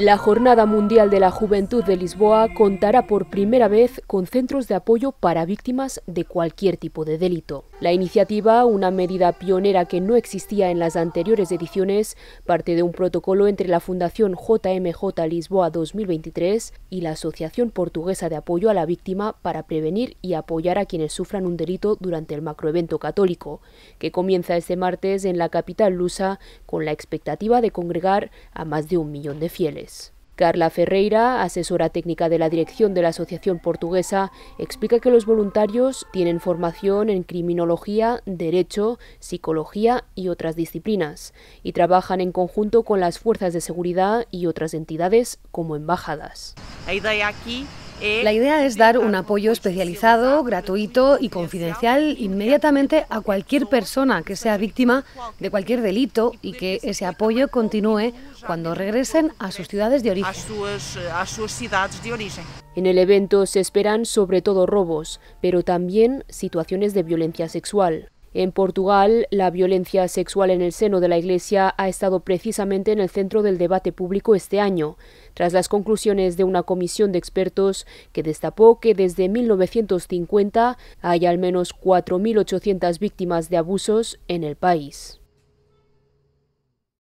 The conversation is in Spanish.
La Jornada Mundial de la Juventud de Lisboa contará por primera vez con centros de apoyo para víctimas de cualquier tipo de delito. La iniciativa, una medida pionera que no existía en las anteriores ediciones, parte de un protocolo entre la Fundación JMJ Lisboa 2023 y la Asociación Portuguesa de Apoyo a la Víctima para prevenir y apoyar a quienes sufran un delito durante el macroevento católico, que comienza este martes en la capital lusa con la expectativa de congregar a más de un millón de fieles. Carla Ferreira, asesora técnica de la dirección de la Asociación Portuguesa, explica que los voluntarios tienen formación en criminología, derecho, psicología y otras disciplinas, y trabajan en conjunto con las fuerzas de seguridad y otras entidades como embajadas. Eh, la idea es dar un apoyo especializado, gratuito y confidencial inmediatamente a cualquier persona que sea víctima de cualquier delito y que ese apoyo continúe cuando regresen eh, a sus ciudades de origen. En el evento se esperan sobre todo robos, pero también situaciones de violencia sexual. En Portugal, la violencia sexual en el seno de la Iglesia ha estado precisamente en el centro del debate público este año, tras las conclusiones de una comisión de expertos que destapó que desde 1950 hay al menos 4.800 víctimas de abusos en el país.